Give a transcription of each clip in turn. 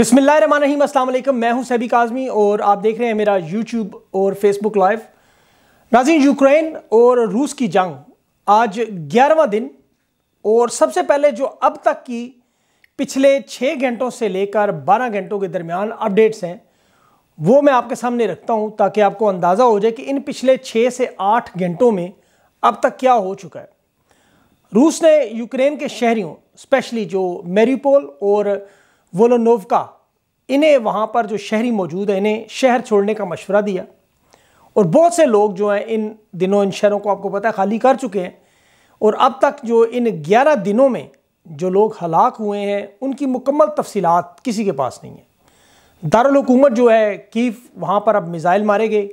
बिसमीम अल्लाम मैं हूं सैबी आज़मी और आप देख रहे हैं मेरा यूट्यूब और फेसबुक लाइव नाजी यूक्रेन और रूस की जंग आज ग्यारहवा दिन और सबसे पहले जो अब तक की पिछले छः घंटों से लेकर बारह घंटों के दरमियान अपडेट्स हैं वो मैं आपके सामने रखता हूं ताकि आपको अंदाज़ा हो जाए कि इन पिछले छः से आठ घंटों में अब तक क्या हो चुका है रूस ने यूक्रेन के शहरियों स्पेशली जो मेरीपोल और वोलोनोवका इन्हें वहाँ पर जो शहरी मौजूद है इन्हें शहर छोड़ने का मशवरा दिया और बहुत से लोग जो हैं इन दिनों इन शहरों को आपको पता है खाली कर चुके हैं और अब तक जो इन ग्यारह दिनों में जो लोग हलाक हुए हैं उनकी मुकम्मल तफसीत किसी के पास नहीं है दारकूमत जो है कीफ वहाँ पर अब मिज़ाइल मारे गए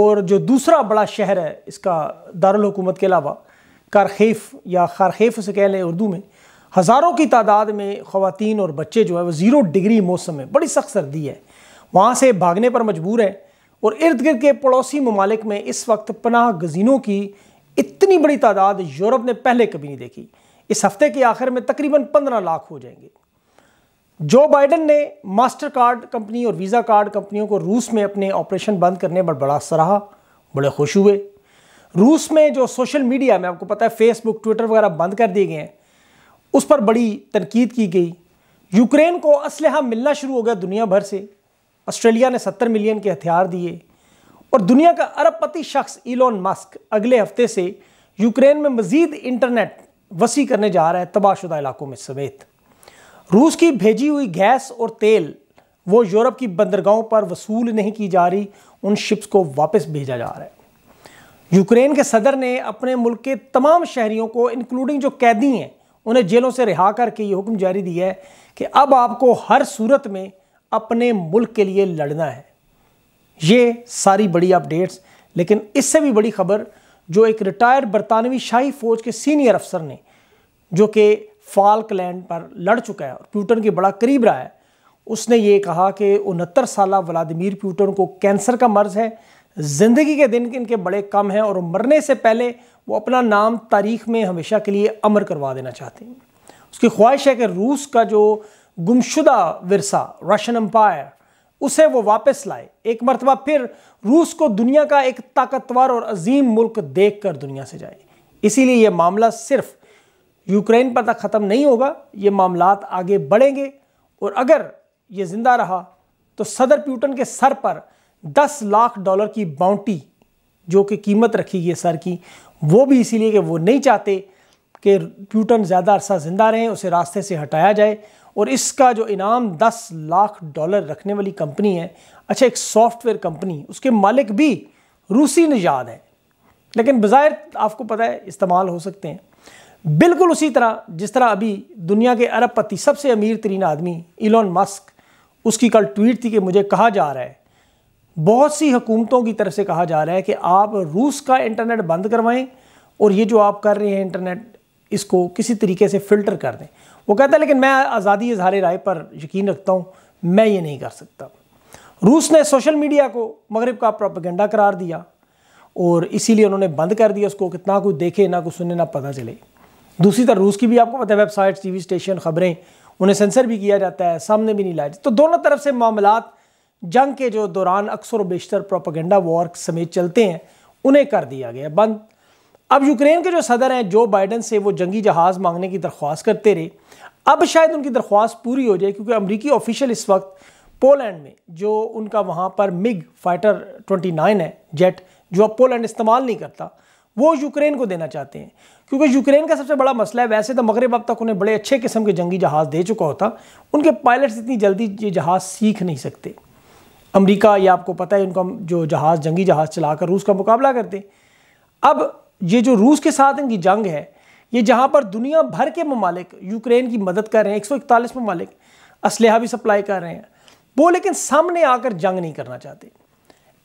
और जो दूसरा बड़ा शहर है इसका दारकूमत के अलावा कारखेफ या खारखेफ उसे कह लें उर्दू में हज़ारों की तादाद में ख़वान और बच्चे जो है वो ज़ीरो डिग्री मौसम में बड़ी सख्त सर्दी है वहाँ से भागने पर मजबूर हैं और इर्द गिर्द के पड़ोसी ममालिक में इस वक्त पनाह गजीनों की इतनी बड़ी तादाद यूरोप ने पहले कभी नहीं देखी इस हफ्ते के आखिर में तकरीबन पंद्रह लाख हो जाएंगे जो बाइडन ने मास्टर कार्ड कंपनी और वीज़ा कार्ड कंपनियों को रूस में अपने ऑपरेशन बंद करने पर बड़ा सराहा बड़े खुश हुए रूस में जो सोशल मीडिया में आपको पता है फेसबुक ट्विटर वगैरह बंद कर दिए गए हैं उस पर बड़ी तनकीद की गई यूक्रेन को असलहा मिलना शुरू हो गया दुनिया भर से ऑस्ट्रेलिया ने सत्तर मिलियन के हथियार दिए और दुनिया का अरबपति शख्स इलोन मस्क अगले हफ्ते से यूक्रेन में मजीद इंटरनेट वसी करने जा रहा है तबाहशुदा इलाकों में समेत रूस की भेजी हुई गैस और तेल वो यूरोप की बंदरगाहों पर वसूल नहीं की जा रही उन शिप्स को वापस भेजा जा रहा है यूक्रेन के सदर ने अपने मुल्क के तमाम शहरीों को इंक्लूडिंग जो कैदी हैं उन्हें जेलों से रिहा करके ये हुक्म जारी दिया है कि अब आपको हर सूरत में अपने मुल्क के लिए लड़ना है ये सारी बड़ी अपडेट्स लेकिन इससे भी बड़ी खबर जो एक रिटायर्ड बरतानवी शाही फौज के सीनियर अफसर ने जो कि फाल्कलैंड पर लड़ चुका है और प्यूटन के बड़ा करीब रहा है उसने ये कहा कि उनहत्तर साल व्लादिमिर प्यूटन को कैंसर का मर्ज है ज़िंदगी के दिन इनके बड़े कम हैं और मरने से पहले वो अपना नाम तारीख में हमेशा के लिए अमर करवा देना चाहते हैं उसकी ख्वाहिश है कि रूस का जो गुमशुदा वरसा रशियन अम्पायर उसे वो वापस लाए एक मरतबा फिर रूस को दुनिया का एक ताकतवर और अजीम मुल्क देख कर दुनिया से जाए इसीलिए यह मामला सिर्फ यूक्रेन पर तक ख़त्म नहीं होगा ये मामला आगे बढ़ेंगे और अगर ये ज़िंदा रहा तो सदर प्यूटन के सर पर दस लाख डॉलर की बाउंटी जो कि कीमत रखी गई है सर की वो भी इसीलिए कि वो नहीं चाहते कि प्यूटन ज़्यादा अरसा ज़िंदा रहें उसे रास्ते से हटाया जाए और इसका जो इनाम दस लाख डॉलर रखने वाली कंपनी है अच्छा एक सॉफ्टवेयर कंपनी उसके मालिक भी रूसी निजाद है लेकिन बाज़ाहिर आपको पता है इस्तेमाल हो सकते हैं बिल्कुल उसी तरह जिस तरह अभी दुनिया के अरब पति सबसे अमीर तरीन आदमी इलॉन मस्क उसकी कल ट्वीट थी कि मुझे कहा जा रहा है बहुत सी हुकूमतों की तरफ से कहा जा रहा है कि आप रूस का इंटरनेट बंद करवाएं और ये जो आप कर रहे हैं इंटरनेट इसको किसी तरीके से फ़िल्टर कर दें वो कहता है लेकिन मैं आज़ादी इजहार राय पर यकीन रखता हूँ मैं ये नहीं कर सकता रूस ने सोशल मीडिया को मगरब का प्रोपगेंडा करार दिया और इसीलिए उन्होंने बंद कर दिया उसको कितना कुछ देखे ना कुछ सुने ना पता चले दूसरी तरफ रूस की भी आपको पता है वेबसाइट टीवी स्टेशन खबरें उन्हें सेंसर भी किया जाता है सामने भी नहीं लाया जाता तो दोनों तरफ से मामला जंग के जो दौरान अक्सर बेशतर प्रोपागेंडा वॉर समेत चलते हैं उन्हें कर दिया गया बंद अब यूक्रेन के जो सदर हैं जो बाइडन से वो जंगी जहाज़ मांगने की दरख्वास्त करते रहे अब शायद उनकी दरख्वास्त पूरी हो जाए क्योंकि अमरीकी ऑफिशियल इस वक्त पोलैंड में जो उनका वहाँ पर मिग फाइटर 29 है जेट जो अब पोलैंड इस्तेमाल नहीं करता वो यूक्रेन को देना चाहते हैं क्योंकि यूक्रेन का सबसे बड़ा मसला है वैसे तो मगरब अब तक उन्हें बड़े अच्छे किस्म के जंगी जहाज़ दे चुका होता उनके पायलट्स इतनी जल्दी ये जहाज़ सीख नहीं सकते अमेरिका या आपको पता है उनका जो जहाज़ जंगी जहाज़ चलाकर रूस का मुकाबला करते अब ये जो रूस के साथ इनकी जंग है ये जहाँ पर दुनिया भर के ममालिक यूक्रेन की मदद कर रहे हैं एक सौ इकतालीस ममालिक इसलहा भी सप्लाई कर रहे हैं वो लेकिन सामने आकर जंग नहीं करना चाहते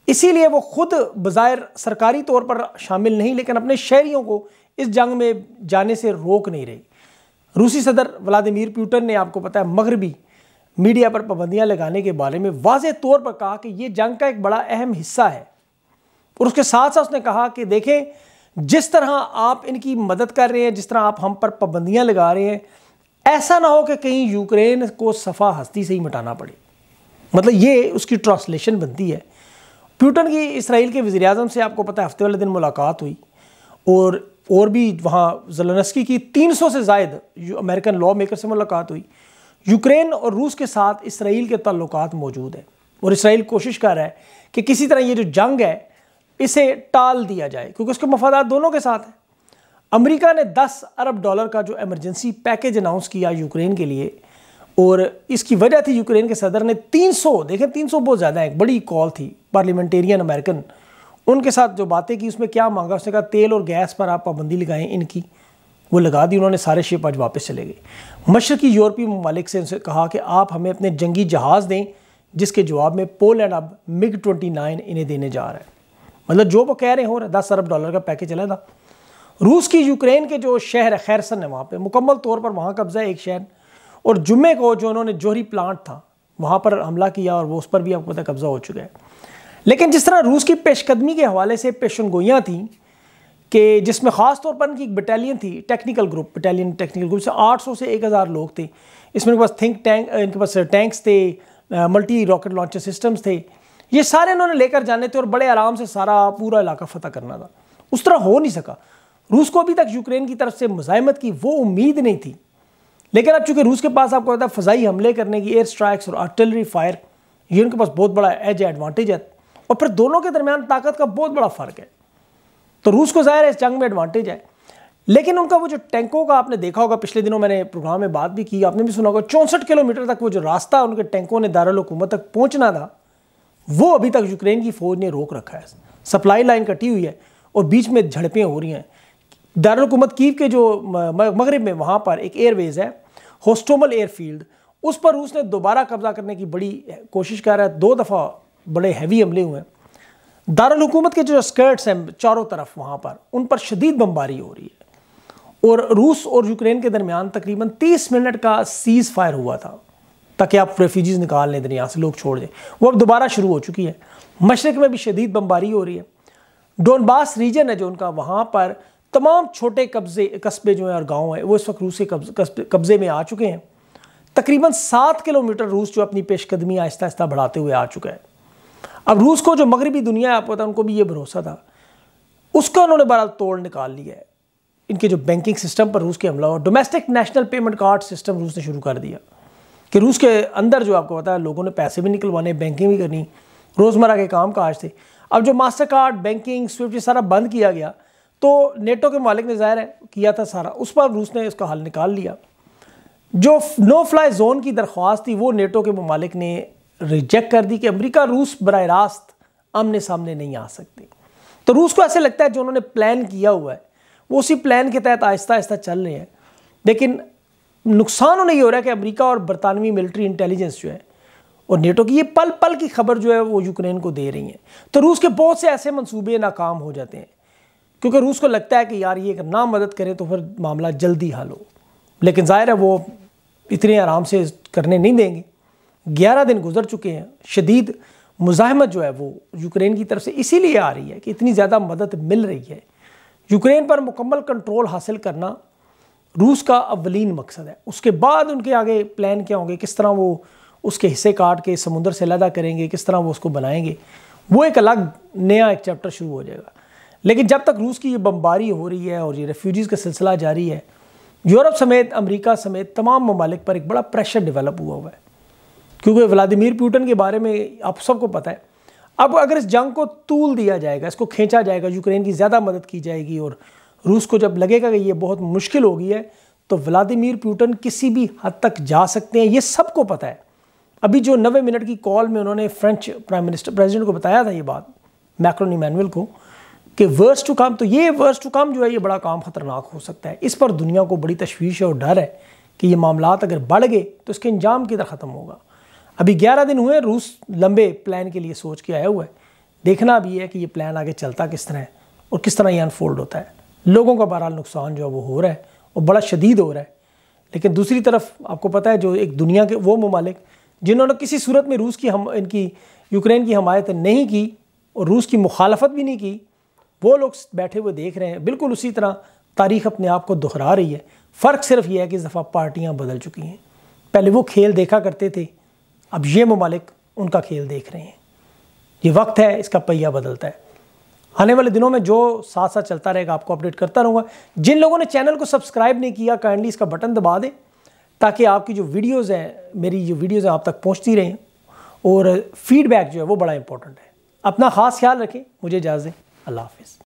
इसीलिए वो खुद बाज़ाहिर सरकारी तौर पर शामिल नहीं लेकिन अपने शहरीों को इस जंग में जाने से रोक नहीं रही रूसी सदर व्लादिमीर प्यूटन ने आपको पता है मगरबी मीडिया पर पाबंदियां लगाने के बारे में वाज तौर पर कहा कि ये जंग का एक बड़ा अहम हिस्सा है और उसके साथ साथ उसने कहा कि देखें जिस तरह आप इनकी मदद कर रहे हैं जिस तरह आप हम पर पाबंदियां लगा रहे हैं ऐसा ना हो कि कहीं यूक्रेन को सफ़ा हस्ती से ही मिटाना पड़े मतलब ये उसकी ट्रांसलेशन बनती है प्यूटन की इसराइल के वज़ी अजम से आपको पता है हफ्ते वाले दिन मुलाकात हुई और और भी वहाँ जलनस्की की 300 से जायद अमेरिकन लॉ मेकर से मुलाकात हुई यूक्रेन और रूस के साथ इसराइल के ताल्लुक मौजूद हैं और इसराइल कोशिश कर रहा है कि किसी तरह ये जो जंग है इसे टाल दिया जाए क्योंकि उसके मफादात दोनों के साथ हैं अमेरिका ने 10 अरब डॉलर का जो एमरजेंसी पैकेज अनाउंस किया यूक्रेन के लिए और इसकी वजह थी यूक्रेन के सदर ने 300 देखें सौ बहुत ज़्यादा है एक बड़ी कॉल थी पार्लियामेंटेरियन अमेरिकन उनके साथ जो बातें की उसमें क्या मांगा उसने कहा तेल और गैस पर आप पाबंदी लगाएं इनकी वो लगा दी उन्होंने सारे शिप आज वापस चले गए मशरकी यूरोपीय ममालिक से उनसे कहा कि आप हमें अपने जंगी जहाज़ दें जिसके जवाब में पोलैंड अब मिग ट्वेंटी नाइन इन्हें देने जा रहा है मतलब जो वो कह रहे हो रहे दस अरब डॉलर का पैकेज चला था रूस की यूक्रेन के जो शहर है खैरसन है वहाँ पर मुकम्मल तौर पर वहाँ कब्ज़ा है एक शहर और जुम्मे को जो उन्होंने जोहरी प्लांट था वहाँ पर हमला किया और वो उस पर भी आपको पता कब्ज़ा हो चुका है लेकिन जिस तरह रूस की पेशकदमी के हवाले से पेशन गोइयाँ थीं कि जिसमें ख़ास तौर पर इनकी एक बटालियन थी technical group battalion technical group से 800 से 1000 लोग थे इसमें इनके पास थिंक टैंक इनके पास टैंक्स थे मल्टी रॉकेट लॉन्चर सिस्टम्स थे ये सारे इन्होंने लेकर जाने थे और बड़े आराम से सारा पूरा इलाका फतह करना था उस तरह हो नहीं सका रूस को अभी तक यूक्रेन की तरफ से मुजामत की वो उम्मीद नहीं थी लेकिन अब चूंकि रूस के पास आपको पता है फजाई हमले करने की एयर स्ट्राइक्स और आर्टिलरी फायर ये उनके पास बहुत बड़ा एज एडवांटेज है और फिर दोनों के दरमियान ताकत का बहुत बड़ा फ़र्क है तो रूस को ज़ाहिर है इस जंग में एडवांटेज है लेकिन उनका वो जो टैंकों का आपने देखा होगा पिछले दिनों मैंने प्रोग्राम में बात भी की आपने भी सुना होगा चौंसठ किलोमीटर तक वो जो रास्ता उनके टैंकों ने दारकूमत तक पहुंचना था वो अभी तक यूक्रेन की फौज ने रोक रखा है सप्लाई लाइन कटी हुई है और बीच में झड़पें हो रही हैं दारकूमत कीव के जो मगरब में वहाँ पर एक एयरवेज़ है होस्टोमल एयरफील्ड उस पर रूस ने दोबारा कब्जा करने की बड़ी कोशिश कर रहा है दो दफ़ा बड़े हैवी हमले हुए हैं दारकूमत के जो स्कर्ट्स हैं चारों तरफ वहाँ पर उन पर शदीद बमबारी हो रही है और रूस और यूक्रेन के दरमियान तकरीबन 30 मिनट का सीज़ फायर हुआ था ताकि आप रेफ्यूजीज़ निकाल लें यहाँ से लोग छोड़ दें वो अब दोबारा शुरू हो चुकी है मशरक़ में भी शदीद बमबारी हो रही है डोनबास रीजन है जो उनका वहाँ पर तमाम छोटे कब्ज़े कस्बे जो हैं और गाँव हैं वो इस वक्त रूस के कब्ज़े में आ चुके हैं तकरीबन सात किलोमीटर रूस जो अपनी पेशकदमी आहिस्ता आहिस्ता बढ़ाते हुए आ चुका है अब रूस को जो मगरबी दुनिया है आपको पता उनको भी ये भरोसा था उसका उन्होंने बहरहाल तोड़ निकाल लिया है इनके जो बैंकिंग सिस्टम पर रूस के हमला हुआ domestic national payment card system रूस ने शुरू कर दिया कि रूस के अंदर जो आपको पता है लोगों ने पैसे भी निकलवाने बैंकिंग भी करनी रोज़मर्रा के काम काज थे अब जो मास्टर कार्ड बैंकिंग स्विफ्ट ये सारा बंद किया गया तो नेटो के मालिक ने ज़ाहिर है किया था सारा उस पर रूस ने इसका हल निकाल लिया जो नो फ्लाई जोन की दरख्वास्त थी वो नेटो के ममालिक ने रिजेक्ट कर दी कि अमेरिका रूस बर रास्त आमने सामने नहीं आ सकती तो रूस को ऐसे लगता है जो उन्होंने प्लान किया हुआ है वो उसी प्लान के तहत आहिस्ता आहिस्ता चल रहे हैं लेकिन नुकसान उन्हें ये हो रहा है कि अमेरिका और बरतानवी मिलिट्री इंटेलिजेंस जो है और नेटो की ये पल पल की खबर जो है वो यूक्रेन को दे रही है तो रूस के बहुत से ऐसे मंसूबे नाकाम हो जाते हैं क्योंकि रूस को लगता है कि यार ये ना मदद करें तो फिर मामला जल्दी हल हो लेकिन जाहिर है वो इतने आराम से करने नहीं देंगे ग्यारह दिन गुजर चुके हैं शदीद मुजाहमत जो है वो यूक्रेन की तरफ से इसीलिए आ रही है कि इतनी ज़्यादा मदद मिल रही है यूक्रेन पर मुकम्मल कंट्रोल हासिल करना रूस का अवलिन मकसद है उसके बाद उनके आगे प्लान क्या होंगे किस तरह वो उसके हिस्से काट के समुंदर से लदा करेंगे किस तरह वो उसको बनाएंगे वो एक अलग नया एक चैप्टर शुरू हो जाएगा लेकिन जब तक रूस की ये बमबारी हो रही है और ये रेफ्यूजीज़ का सिलसिला जारी है यूरोप समेत अमेरिका समेत तमाम ममालिक पर एक बड़ा प्रेशर डेवलप हुआ हुआ है क्योंकि व्लादिमीर पुटिन के बारे में आप सबको पता है अब अगर इस जंग को तूल दिया जाएगा इसको खींचा जाएगा यूक्रेन की ज़्यादा मदद की जाएगी और रूस को जब लगेगा कि ये बहुत मुश्किल हो गई है तो व्लादिमीर पुटिन किसी भी हद तक जा सकते हैं ये सबको पता है अभी जो नबे मिनट की कॉल में उन्होंने फ्रेंच प्राइम मिनिस्टर प्रेसिडेंट को बताया था ये बात मैक्रोन इमानुअल को कि वर्स टू काम तो ये वर्स टू काम जो है ये बड़ा काम ख़तरनाक हो सकता है इस पर दुनिया को बड़ी तशवीश है और डर है कि ये मामला अगर बढ़ गए तो इसके इंजाम किधर ख़त्म होगा अभी ग्यारह दिन हुए रूस लंबे प्लान के लिए सोच के आया हुआ है देखना भी है कि ये प्लान आगे चलता किस तरह है और किस तरह ये अनफोल्ड होता है लोगों का बहरहाल नुकसान जो है वो हो रहा है और बड़ा शदीद हो रहा है लेकिन दूसरी तरफ आपको पता है जो एक दुनिया के वो ममालिक जिन्होंने किसी सूरत में रूस की हम इनकी यूक्रेन की हमायत नहीं की और रूस की मुखालफत भी नहीं की वो लोग बैठे हुए देख रहे हैं बिल्कुल उसी तरह तारीख अपने आप को दोहरा रही है फ़र्क सिर्फ यह है कि इस दफ़ा पार्टियाँ बदल चुकी हैं पहले वो खेल देखा करते थे अब ये ममालिक उनका खेल देख रहे हैं ये वक्त है इसका पहिया बदलता है आने वाले दिनों में जो साथ साथ चलता रहेगा आपको अपडेट करता रहूँगा जिन लोगों ने चैनल को सब्सक्राइब नहीं किया काइंडली इसका बटन दबा दें ताकि आपकी जो वीडियोज़ हैं मेरी जो वीडियोज़ हैं आप तक पहुँचती रहें और फीडबैक जो है वो बड़ा इंपॉर्टेंट है अपना ख़ास ख्याल रखें मुझे इजाज़ दें अल्लाह हाफिज़